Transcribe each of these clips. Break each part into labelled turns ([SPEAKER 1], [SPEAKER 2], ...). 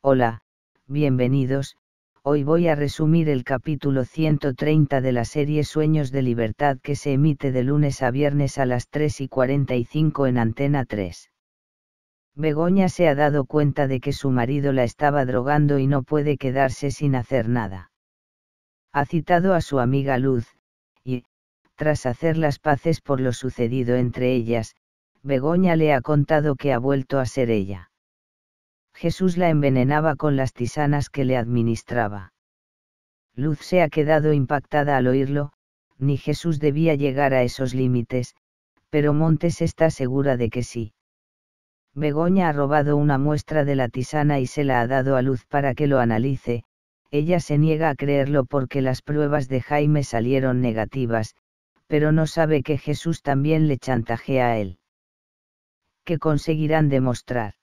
[SPEAKER 1] Hola, bienvenidos, hoy voy a resumir el capítulo 130 de la serie Sueños de Libertad que se emite de lunes a viernes a las 3 y 45 en Antena 3. Begoña se ha dado cuenta de que su marido la estaba drogando y no puede quedarse sin hacer nada. Ha citado a su amiga Luz, y, tras hacer las paces por lo sucedido entre ellas, Begoña le ha contado que ha vuelto a ser ella. Jesús la envenenaba con las tisanas que le administraba. Luz se ha quedado impactada al oírlo, ni Jesús debía llegar a esos límites, pero Montes está segura de que sí. Begoña ha robado una muestra de la tisana y se la ha dado a Luz para que lo analice, ella se niega a creerlo porque las pruebas de Jaime salieron negativas, pero no sabe que Jesús también le chantajea a él. ¿Qué conseguirán demostrar?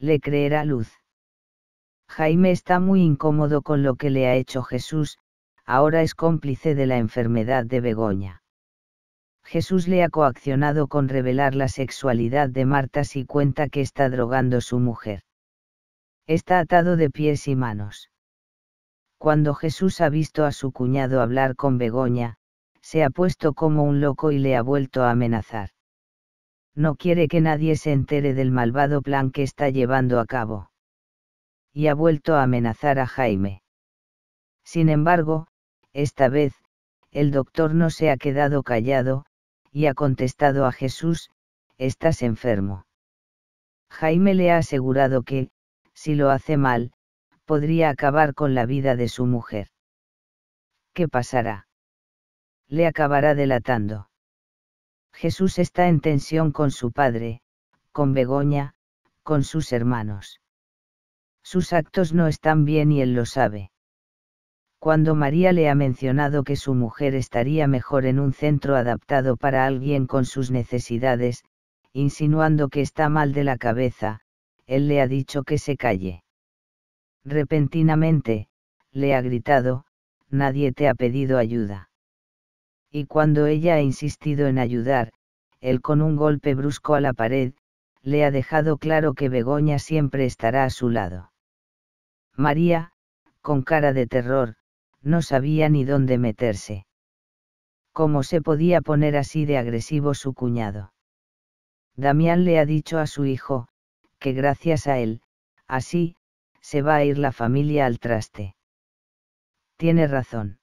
[SPEAKER 1] le creerá luz. Jaime está muy incómodo con lo que le ha hecho Jesús, ahora es cómplice de la enfermedad de Begoña. Jesús le ha coaccionado con revelar la sexualidad de Marta si cuenta que está drogando su mujer. Está atado de pies y manos. Cuando Jesús ha visto a su cuñado hablar con Begoña, se ha puesto como un loco y le ha vuelto a amenazar. No quiere que nadie se entere del malvado plan que está llevando a cabo. Y ha vuelto a amenazar a Jaime. Sin embargo, esta vez, el doctor no se ha quedado callado, y ha contestado a Jesús, estás enfermo. Jaime le ha asegurado que, si lo hace mal, podría acabar con la vida de su mujer. ¿Qué pasará? Le acabará delatando. Jesús está en tensión con su padre, con Begoña, con sus hermanos. Sus actos no están bien y él lo sabe. Cuando María le ha mencionado que su mujer estaría mejor en un centro adaptado para alguien con sus necesidades, insinuando que está mal de la cabeza, él le ha dicho que se calle. Repentinamente, le ha gritado, nadie te ha pedido ayuda y cuando ella ha insistido en ayudar, él con un golpe brusco a la pared, le ha dejado claro que Begoña siempre estará a su lado. María, con cara de terror, no sabía ni dónde meterse. ¿Cómo se podía poner así de agresivo su cuñado? Damián le ha dicho a su hijo, que gracias a él, así, se va a ir la familia al traste. Tiene razón.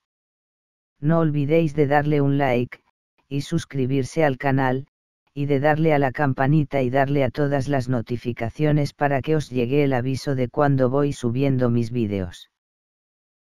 [SPEAKER 1] No olvidéis de darle un like, y suscribirse al canal, y de darle a la campanita y darle a todas las notificaciones para que os llegue el aviso de cuando voy subiendo mis vídeos.